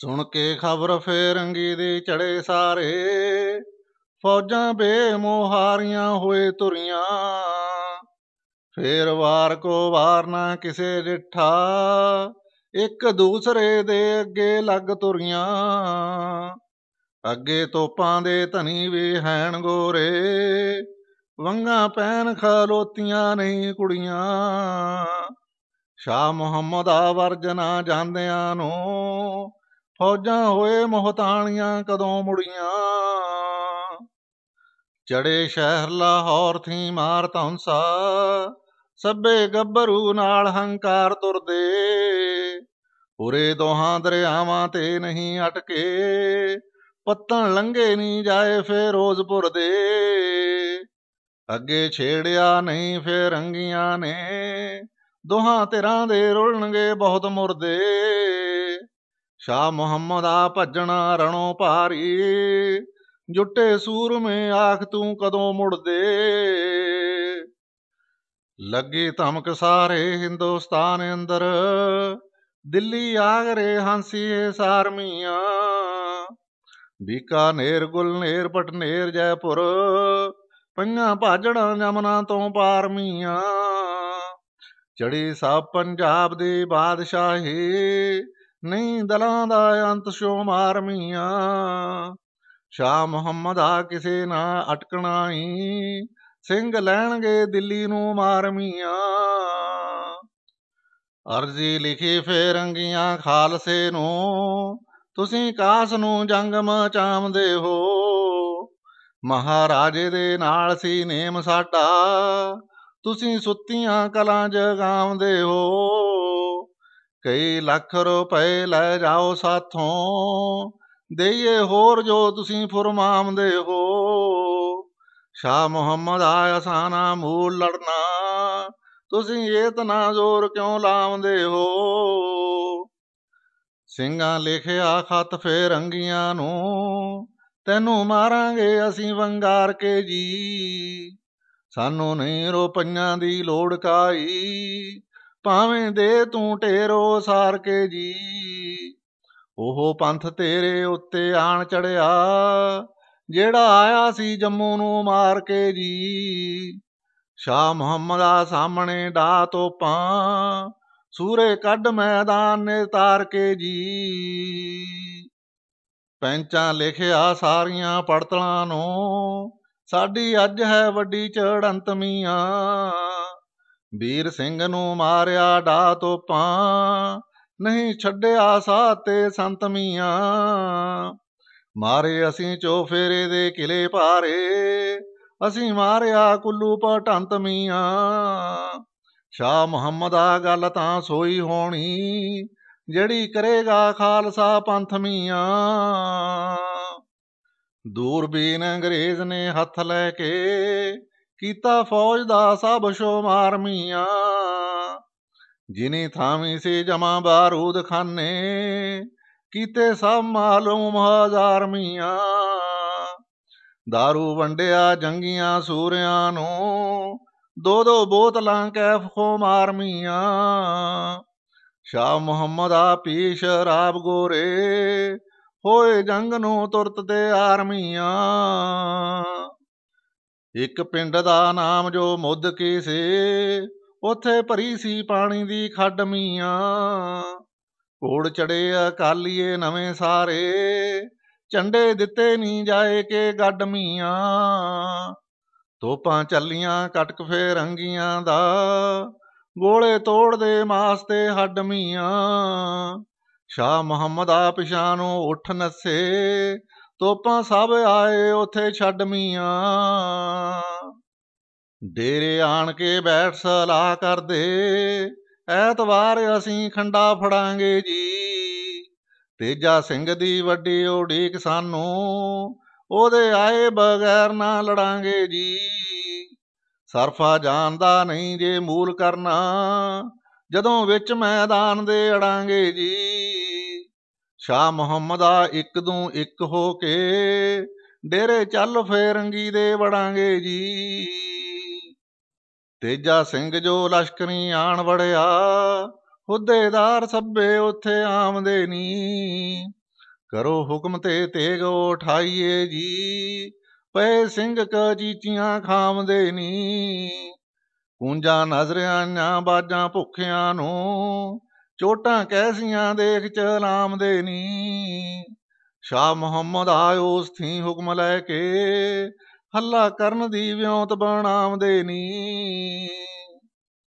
ਸੁਣ ਕੇ ਖਬਰ ਫੇਰੰਗੀ ਦੀ ਚੜੇ ਸਾਰੇ ਫੌਜਾਂ ਬੇਮੋਹਾਰੀਆਂ ਹੋਏ ਤੁਰੀਆਂ ਫੇਰ ਵਾਰ ਕੋ ਵਾਰ ਨਾ ਕਿਸੇ ਡਿਠਾ ਇੱਕ ਦੂਸਰੇ ਦੇ ਅੱਗੇ ਲੱਗ ਤੁਰੀਆਂ ਅੱਗੇ ਤੋਪਾਂ ਦੇ ਧਨੀ ਵੀ ਹੈਣ ਗੋਰੇ ਵੰਗਾ ਪੈਨ ਖਲੋਤੀਆਂ ਨਹੀਂ ਕੁੜੀਆਂ ਸ਼ਾ ਮੁਹੰਮਦ ਆ ਵਰਜਨਾ ਜਾਂਦਿਆਂ ਨੂੰ ਫੌਜਾਂ ਹੋਏ ਮੋਹਤਾਣੀਆਂ ਕਦੋਂ ਮੁੜੀਆਂ ਚੜੇ ਸ਼ਹਿਰ ਲਾਹੌਰ ਥੀ ਮਾਰ ਤੌਂਸਾ ਸੱਬੇ ਗੱਭਰੂ ਨਾਲ ਹੰਕਾਰ ਤੁਰਦੇ ਉਰੇ ਦੋਹਾਂ ਦਰਿਆਵਾਂ ਤੇ ਨਹੀਂ ਅਟਕੇ ਪੱਤਣ ਲੰਗੇ ਨਹੀਂ ਜਾਏ ਫਿਰੋਜ਼ਪੁਰ ਦੇ ਅੱਗੇ ਛੇੜਿਆ ਨਹੀਂ ਫੇਰ ਰੰਗੀਆਂ ਨੇ ਦੋਹਾਂ ਧਿਰਾਂ ਦੇ ਰੁਲਣਗੇ ਬਹੁਤ ਮੁਰਦੇ ਸ਼ਾ ਮੁਹੰਮਦ ਆ ਭੱਜਣਾ ਰਣੋ ਭਾਰੀ ਜੁਟੇ ਸੂਰਮੇ ਆਖ ਤੂੰ ਕਦੋਂ ਮੁੜਦੇ ਲੱਗੇ ਧਮਕ ਸਾਰੇ ਹਿੰਦੁਸਤਾਨ ਅੰਦਰ ਦਿੱਲੀ ਆਗਰੇ ਹਾਂਸੀਏ ਸਾਰਮੀਆਂ ਬੀਕਾਨੇਰ ਗੁਲਨੇਰ ਪਟਨੇਰ ਜੈਪੁਰ ਪੰਗਾ ਭਾਜੜਾ ਜਮਨਾ ਤੋਂ ਪਾਰਮੀਆਂ ਚੜੀ ਸਾ ਪੰਜਾਬ ਦੀ ਬਾਦਸ਼ਾਹੀ ਨਹੀਂ ਦਲਾਂ ਦਾ ਅੰਤ ਸ਼ੋ ਮਾਰ ਮੀਆਂ ਸ਼ਾ ਮੁਹੰਮਦ ਆ ਕਿਸੇ ਨਾ ਅਟਕਣਾ ਸਿੰਘ ਲੈਣਗੇ ਦਿੱਲੀ ਨੂੰ ਮਾਰ ਮੀਆਂ ਅਰਜ਼ੀ ਲਿਖੀ ਫੇਰੰਗੀਆਂ ਖਾਲਸੇ ਨੂੰ ਤੁਸੀਂ ਕਾਸ ਨੂੰ ਜੰਗ ਮਚਾਉਂਦੇ ਹੋ ਮਹਾਰਾਜੇ ਦੇ ਨਾਲ ਸੀ ਨੇਮ ਸਾਡਾ ਤੁਸੀਂ ਸੁੱਤੀਆਂ ਕਲਾਂ ਜਗਾਉਂਦੇ ਹੋ ਕਈ ਲੱਖ ਰੁਪਏ ਲੈ ਜਾਓ ਸਾਥੋਂ ਦੇਈਏ ਹੋਰ ਜੋ ਤੁਸੀਂ ਫਰਮਾਉਂਦੇ ਹੋ ਸ਼ਾ ਮੁਹੰਮਦ ਆਇਆ ਸਾਨਾ ਮੂਲ ਲੜਨਾ ਤੁਸੀਂ ਇਹ ਤਨਾ ਜ਼ੋਰ ਕਿਉਂ ਲਾਉਂਦੇ ਹੋ ਸਿੰਘਾਂ ਲਿਖਿਆ ਖਤ ਫੇਰ ਰੰਗੀਆਂ ਨੂੰ ਤੈਨੂੰ ਮਾਰਾਂਗੇ ਅਸੀਂ ਵੰਗਾਰ ਕੇ ਜੀ ਸਾਨੂੰ ਨਹੀਂ ਰੁਪਈਆਂ ਦੀ ਲੋੜ ਕਾਈ ਭਾਵੇਂ ਦੇ ਤੂੰ ਟੇਰੋ ਸਾਰ ਕੇ ਜੀ ਉਹ ਪੰਥ ਤੇਰੇ ਉੱਤੇ ਆਣ ਚੜਿਆ ਜਿਹੜਾ ਆਇਆ ਸੀ ਜੰਮੂ ਨੂੰ ਮਾਰ ਕੇ ਜੀ ਸ਼ਾ ਮੁਹੰਮਦ ਆ ਸਾਹਮਣੇ ਡਾ ਤੋਪਾਂ ਸੂਰੇ ਕੱਢ ਮੈਦਾਨ ਨੇ ਤਾਰ ਕੇ ਜੀ ਪੈਂਚਾਂ ਲਿਖਿਆ ਸਾਰੀਆਂ ਪੜਤਲਾਂ ਨੂੰ ਸਾਡੀ ਅੱਜ ਹੈ ਵੱਡੀ ਮੀਆਂ ਵੀਰ ਸਿੰਘ ਨੂੰ ਮਾਰਿਆ ਡਾ ਤੋਪਾਂ ਨਹੀਂ ਛੱਡਿਆ ਸਾਤੇ ਸੰਤ ਮੀਆਂ ਮਾਰੇ ਅਸੀਂ ਚੋਫੇਰੇ ਦੇ ਕਿਲੇ ਪਾਰੇ ਅਸੀਂ ਮਾਰਿਆ ਕੁੱਲੂ ਪਟੰਤ ਮੀਆਂ ਸ਼ਾ ਮੁਹੰਮਦ ਆ ਗੱਲ ਤਾਂ ਸੋਈ ਹੋਣੀ ਜਿਹੜੀ ਕਰੇਗਾ ਖਾਲਸਾ ਪੰਥ ਮੀਆਂ ਦੂਰਬੀਨ ਅੰਗਰੇਜ਼ ਨੇ ਹੱਥ ਲੈ ਕੇ ਕੀਤਾ ਫੌਜ ਦਾ ਸਭ ਸ਼ੋਮਾਰ ਮੀਆਂ ਜਿਨੇ ਥਾਵੇਂ ਸੇ ਜਮਾ ਬਾਰੂਦ ਖਾਨੇ ਕੀਤੇ ਸਭ ਮਾਲੂਮ ਹਜ਼ਾਰ ਮੀਆਂ ਦਾਰੂ ਵੰਡਿਆ ਜੰਗੀਆਂ ਸੂਰਿਆਂ ਨੂੰ ਦੋ ਦੋ ਬੋਤਲਾਂ ਕੈਫ ਮਾਰ ਮੀਆਂ ਸ਼ਾ ਮੁਹੰਮਦ ਆ ਪੀਸ਼ ਸ਼ਰਾਬ ਗੋਰੇ ਹੋਏ ਜੰਗ ਨੂੰ ਤੁਰਤ ਤੇ ਆਰਮੀਆਂ ਇੱਕ ਪਿੰਡ ਦਾ ਨਾਮ ਜੋ ਮੁੱਦ ਕੇ ਸੇ ਉਥੇ ਭਰੀ ਸੀ ਪਾਣੀ ਦੀ ਖੱਡ ਮੀਆਂ ਕੋੜ ਚੜੇ ਅਕਾਲੀਏ ਨਵੇਂ ਸਾਰੇ ਚੰਡੇ ਦਿੱਤੇ ਨਹੀਂ ਜਾਏ ਕੇ ਗੱਡ ਮੀਆਂ ਤੋਪਾਂ ਚੱਲੀਆਂ ਕਟਕ ਫੇਰੰਗੀਆਂ ਦਾ ਗੋਲੇ ਤੋੜਦੇ ਮਾਸ ਤੇ ਹੱਡ ਮੀਆਂ ਸ਼ਾ ਮੁਹੰਮਦ ਆ ਪਿਛਾਂ ਨੂੰ ਉੱਠ ਨਸੇ ਤੋਪਾਂ ਸਭ ਆਏ ਉਥੇ ਛੱਡ ਮੀਆਂ ਡੇਰੇ ਆਣ ਕੇ ਬੈਠ ਸਲਾਹ ਕਰਦੇ ਐਤਵਾਰ ਅਸੀਂ ਖੰਡਾ ਫੜਾਂਗੇ ਜੀ ਤੇਜਾ ਸਿੰਘ ਦੀ ਵੱਡੀ ਓੜੀ ਸਾਨੂੰ ਉਹਦੇ ਆਏ ਬਗੈਰ ਨਾ ਲੜਾਂਗੇ ਜੀ ਸਰਫਾ ਜਾਣਦਾ ਨਹੀਂ ਜੇ ਮੂਲ ਕਰਨਾ ਜਦੋਂ ਵਿੱਚ ਮੈਦਾਨ ਦੇ ਅੜਾਂਗੇ ਜੀ ਸ਼ਾ ਮੁਹੰਮਦਾ ਇੱਕ ਦੂ ਇੱਕ ਹੋ ਕੇ ਡੇਰੇ ਚੱਲ ਫੇਰੰਗੀ ਦੇ ਵੜਾਂਗੇ ਜੀ ਤੇਜਾ ਸਿੰਘ ਜੋ ਲਸ਼ਕਰੀ ਆਣ ਵੜਿਆ ਹੁੱਦੇਦਾਰ ਸੱਬੇ ਉੱਥੇ ਆਮਦੇ ਨੀ ਕਰੋ ਹੁਕਮ ਤੇ ਤੇਗ ਉਠਾਈਏ ਜੀ ਪਏ ਸਿੰਘ ਕ ਜੀਤੀਆਂ ਖਾਮਦੇ ਨੀ ਕੁੰਜਾ ਨਜ਼ਰਾਂ ਨਾ ਬਾਜਾਂ ਭੁੱਖਿਆਂ ਨੂੰ ਚੋਟਾਂ ਕੈਸੀਆਂ ਦੇਖ ਚ ਰਾਮ ਦੇ ਨੀ ਸ਼ਾ ਮੁਹੰਮਦ ਆਇਓ ਸਥੀ ਹੁਕਮ ਲੈ ਕੇ ਹੱਲਾ ਕਰਨ ਦੀ ਵਿਉਂਤ ਬਣਾਉਂਦੇ ਦੇ ਨੀ